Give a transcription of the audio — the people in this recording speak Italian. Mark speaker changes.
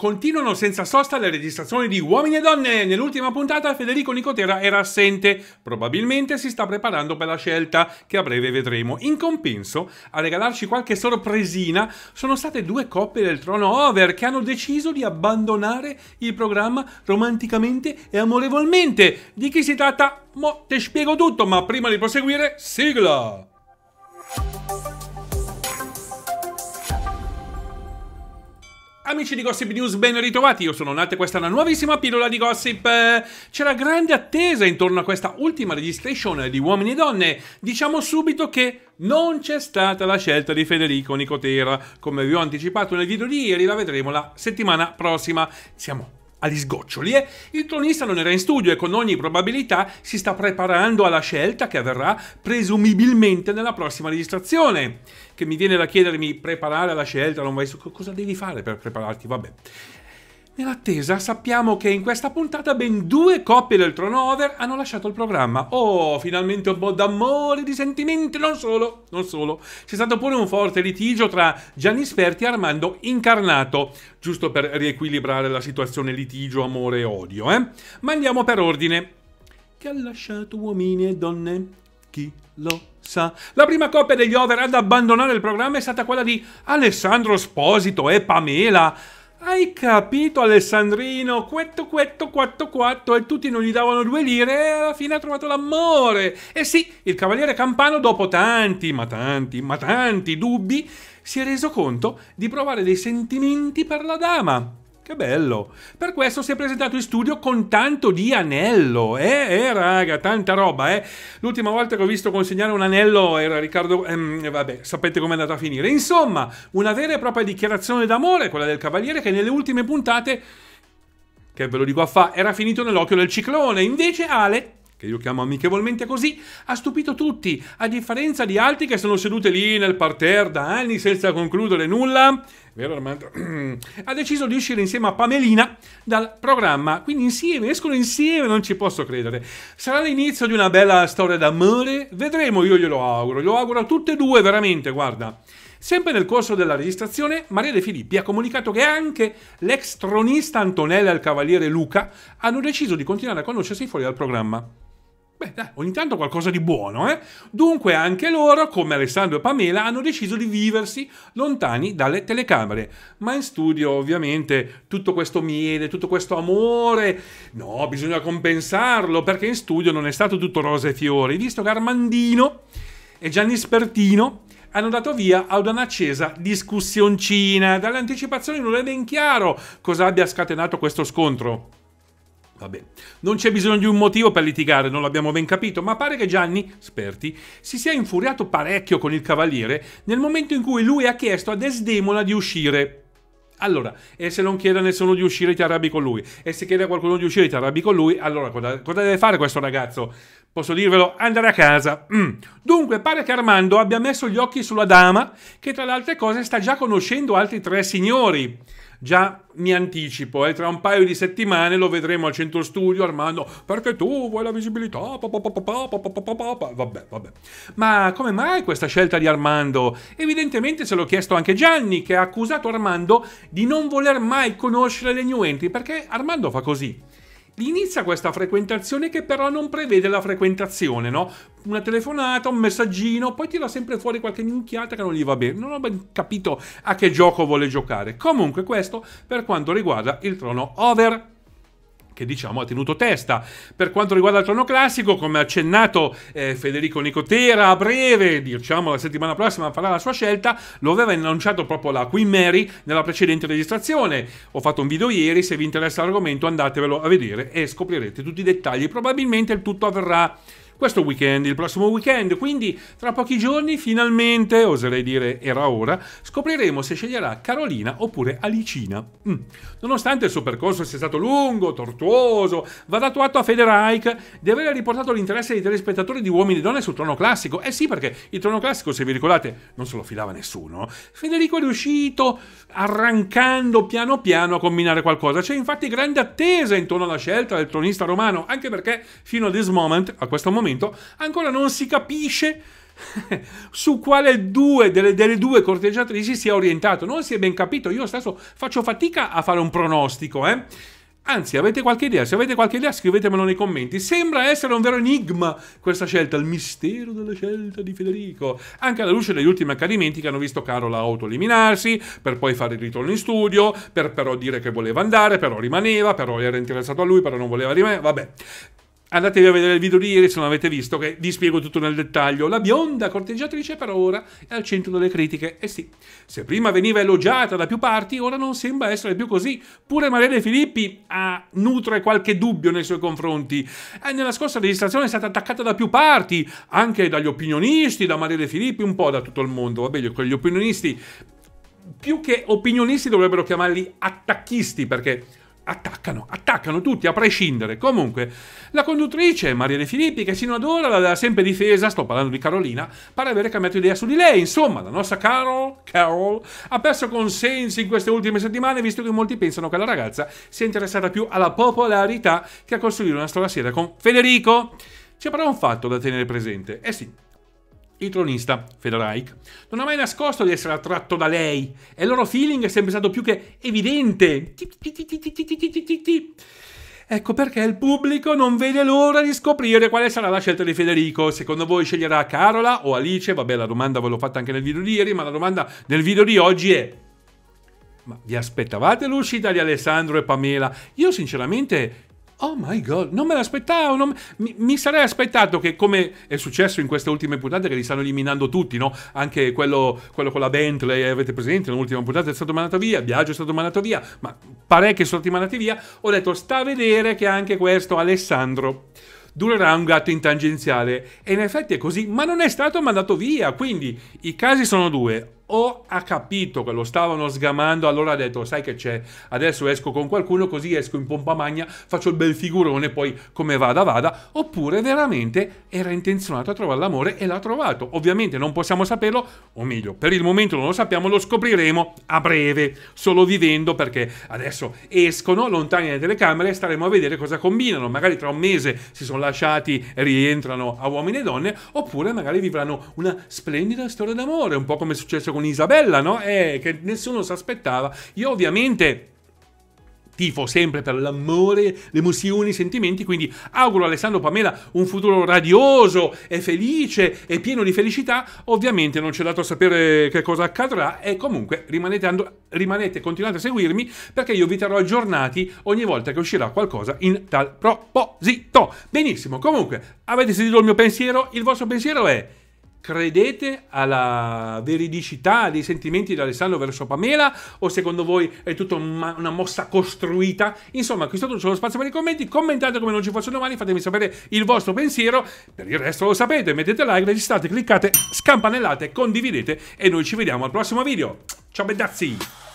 Speaker 1: Continuano senza sosta le registrazioni di Uomini e Donne. Nell'ultima puntata Federico Nicotera era assente. Probabilmente si sta preparando per la scelta che a breve vedremo. In compenso, a regalarci qualche sorpresina sono state due coppie del trono over che hanno deciso di abbandonare il programma romanticamente e amorevolmente. Di chi si tratta? Mo te spiego tutto, ma prima di proseguire, sigla! Amici di Gossip News, ben ritrovati, io sono Nate, questa è una nuovissima pillola di gossip. C'era grande attesa intorno a questa ultima registration di Uomini e Donne. Diciamo subito che non c'è stata la scelta di Federico Nicotera. Come vi ho anticipato nel video di ieri, la vedremo la settimana prossima. Siamo agli sgoccioli e eh. il tronista non era in studio e con ogni probabilità si sta preparando alla scelta che avverrà presumibilmente nella prossima registrazione. Che mi viene da chiedermi preparare alla scelta, non vai su cosa devi fare per prepararti, vabbè. Nell'attesa sappiamo che in questa puntata ben due coppie del Tronover hanno lasciato il programma. Oh, finalmente un po' d'amore, di sentimenti, non solo, non solo. C'è stato pure un forte litigio tra Gianni Sperti e Armando Incarnato, giusto per riequilibrare la situazione litigio, amore e odio, eh? Ma andiamo per ordine. Che ha lasciato uomini e donne? Chi lo sa. La prima coppia degli over ad abbandonare il programma è stata quella di Alessandro Sposito e Pamela hai capito Alessandrino? Quetto, quetto, quatto, quatto e tutti non gli davano due lire e alla fine ha trovato l'amore. E eh sì, il cavaliere Campano dopo tanti, ma tanti, ma tanti dubbi si è reso conto di provare dei sentimenti per la dama. Che bello! Per questo si è presentato in studio con tanto di anello. Eh, eh raga, tanta roba, eh. L'ultima volta che ho visto consegnare un anello era Riccardo... Ehm, vabbè, sapete com'è andata a finire. Insomma, una vera e propria dichiarazione d'amore, quella del Cavaliere, che nelle ultime puntate che ve lo dico a fa, era finito nell'occhio del ciclone. Invece Ale che io chiamo amichevolmente così, ha stupito tutti, a differenza di altri che sono sedute lì nel parterre da anni senza concludere nulla. Vero Armando? ha deciso di uscire insieme a Pamelina dal programma, quindi insieme, escono insieme, non ci posso credere. Sarà l'inizio di una bella storia d'amore? Vedremo, io glielo auguro, glielo auguro a tutte e due, veramente, guarda. Sempre nel corso della registrazione, Maria De Filippi ha comunicato che anche l'ex tronista Antonella e il cavaliere Luca hanno deciso di continuare a conoscersi fuori dal programma. Beh, dai, ogni tanto qualcosa di buono, eh? Dunque anche loro, come Alessandro e Pamela, hanno deciso di viversi lontani dalle telecamere. Ma in studio, ovviamente, tutto questo miele, tutto questo amore, no, bisogna compensarlo, perché in studio non è stato tutto rose e fiori, visto che Armandino e Gianni Spertino hanno dato via ad un'accesa discussioncina. Dalle anticipazioni non è ben chiaro cosa abbia scatenato questo scontro. Vabbè, non c'è bisogno di un motivo per litigare, non l'abbiamo ben capito, ma pare che Gianni, Sperti, si sia infuriato parecchio con il cavaliere nel momento in cui lui ha chiesto a Desdemona di uscire. Allora, e se non chiede a nessuno di uscire ti arrabbi con lui, e se chiede a qualcuno di uscire ti arrabbi con lui, allora cosa, cosa deve fare questo ragazzo? Posso dirvelo, andare a casa. Mm. Dunque, pare che Armando abbia messo gli occhi sulla dama, che tra le altre cose sta già conoscendo altri tre signori. Già mi anticipo, eh, tra un paio di settimane lo vedremo al centro studio Armando, perché tu vuoi la visibilità, pa, vabbè, vabbè. Ma come mai questa scelta di Armando? Evidentemente se l'ho chiesto anche Gianni, che ha accusato Armando di non voler mai conoscere le new entry, perché Armando fa così inizia questa frequentazione che però non prevede la frequentazione, no? Una telefonata, un messaggino, poi tira sempre fuori qualche minchiata che non gli va bene. Non ho ben capito a che gioco vuole giocare. Comunque questo per quanto riguarda il trono over che diciamo ha tenuto testa. Per quanto riguarda il trono classico, come accennato eh, Federico Nicotera, a breve, diciamo la settimana prossima farà la sua scelta, lo aveva annunciato proprio la Queen Mary nella precedente registrazione. Ho fatto un video ieri, se vi interessa l'argomento andatevelo a vedere e scoprirete tutti i dettagli. Probabilmente il tutto avverrà questo weekend, il prossimo weekend. Quindi tra pochi giorni finalmente, oserei dire era ora, scopriremo se sceglierà Carolina oppure Alicina. Mm. Nonostante il suo percorso sia stato lungo, tortuoso, va dato atto a Federike di aver riportato l'interesse dei telespettatori di uomini e donne sul trono classico. Eh sì, perché il trono classico, se vi ricordate, non se lo filava nessuno. Federico è riuscito, arrancando piano piano, a combinare qualcosa. C'è infatti grande attesa intorno alla scelta del tronista romano, anche perché fino a this moment, a questo momento, momento ancora non si capisce su quale due delle, delle, due corteggiatrici si è orientato. Non si è ben capito, io stesso faccio fatica a fare un pronostico, eh? Anzi, avete qualche idea? Se avete qualche idea, scrivetemelo nei commenti. Sembra essere un vero enigma questa scelta, il mistero della scelta di Federico. Anche alla luce degli ultimi accadimenti che hanno visto Carola autoeliminarsi, per poi fare il ritorno in studio, per però dire che voleva andare, però rimaneva, però era interessato a lui, però non voleva rimanere. Vabbè. Andatevi a vedere il video di ieri se non avete visto, che vi spiego tutto nel dettaglio. La bionda corteggiatrice per ora è al centro delle critiche. E eh sì, se prima veniva elogiata da più parti, ora non sembra essere più così. Pure Maria De Filippi ha, nutre qualche dubbio nei suoi confronti. E eh, nella scorsa registrazione è stata attaccata da più parti, anche dagli opinionisti, da Maria De Filippi, un po' da tutto il mondo. Vabbè, gli opinionisti, più che opinionisti dovrebbero chiamarli attacchisti, perché attaccano, attaccano tutti a prescindere. Comunque, la conduttrice Maria De Filippi, che sino ad ora l'aveva sempre difesa, sto parlando di Carolina, pare aver cambiato idea su di lei. Insomma, la nostra Carol, Carol ha perso consensi in queste ultime settimane, visto che molti pensano che la ragazza sia interessata più alla popolarità che a costruire una storia seria con Federico. C'è però un fatto da tenere presente. Eh sì, il cronista Federreich, non ha mai nascosto di essere attratto da lei e il loro feeling è sempre stato più che evidente. Ecco perché il pubblico non vede l'ora di scoprire quale sarà la scelta di Federico. Secondo voi sceglierà Carola o Alice? Vabbè, la domanda ve l'ho fatta anche nel video di ieri, ma la domanda del video di oggi è ma vi aspettavate l'uscita di Alessandro e Pamela? Io sinceramente Oh my god, non me l'aspettavo. Non... Mi, mi, sarei aspettato che, come è successo in queste ultime puntate, che li stanno eliminando tutti, no? Anche quello, quello con la Bentley, eh, avete presente? L'ultima puntata è stato mandato via, Biagio è stato mandato via, ma parecchi sono stati mandati via. Ho detto, sta a vedere che anche questo Alessandro durerà un gatto in tangenziale. E in effetti è così, ma non è stato mandato via. Quindi i casi sono due o ha capito che lo stavano sgamando, allora ha detto: Sai che c'è, adesso esco con qualcuno, così esco in pompa magna, faccio il bel figurone, poi come vada, vada. Oppure veramente era intenzionato a trovare l'amore e l'ha trovato. Ovviamente non possiamo saperlo, o meglio, per il momento non lo sappiamo, lo scopriremo a breve, solo vivendo, perché adesso escono lontani dalle telecamere e staremo a vedere cosa combinano. Magari tra un mese si sono lasciati e rientrano a uomini e donne, oppure magari vivranno una splendida storia d'amore, un po' come è successo con con Isabella, no? Eh, che nessuno si aspettava. Io ovviamente tifo sempre per l'amore, le emozioni, i sentimenti, quindi auguro a Alessandro Pamela un futuro radioso e felice e pieno di felicità. Ovviamente non c'è dato a sapere che cosa accadrà e comunque rimanete, rimanete, continuate a seguirmi perché io vi terrò aggiornati ogni volta che uscirà qualcosa in tal proposito. Benissimo, comunque avete sentito il mio pensiero, il vostro pensiero è Credete alla veridicità dei sentimenti di Alessandro verso Pamela? O secondo voi è tutta una mossa costruita? Insomma, questo è tutto lo spazio per i commenti. Commentate come non ci faccio domani, fatemi sapere il vostro pensiero. Per il resto lo sapete, mettete like, registrate, cliccate, scampanellate, condividete e noi ci vediamo al prossimo video. Ciao bedazzi!